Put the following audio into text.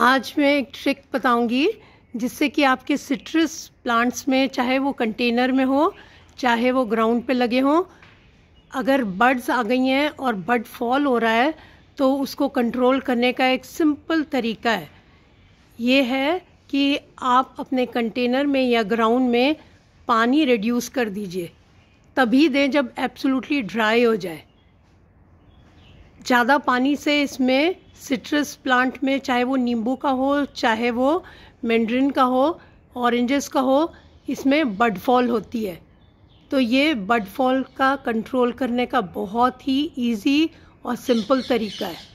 आज मैं एक ट्रिक बताऊंगी जिससे कि आपके सिट्रस प्लांट्स में चाहे वो कंटेनर में हो चाहे वो ग्राउंड पे लगे हों अगर बर्ड्स आ गई हैं और बर्ड फॉल हो रहा है तो उसको कंट्रोल करने का एक सिंपल तरीका है ये है कि आप अपने कंटेनर में या ग्राउंड में पानी रिड्यूस कर दीजिए तभी दें जब एब्सोल्युटली ड्राई हो जाए ज़्यादा पानी से इसमें सिट्रस प्लांट में चाहे वो नींबू का हो चाहे वो मैंड्रिन का हो ऑरेंजेस का हो इसमें बर्ड फॉल होती है तो ये बर्ड फॉल का कंट्रोल करने का बहुत ही इजी और सिंपल तरीका है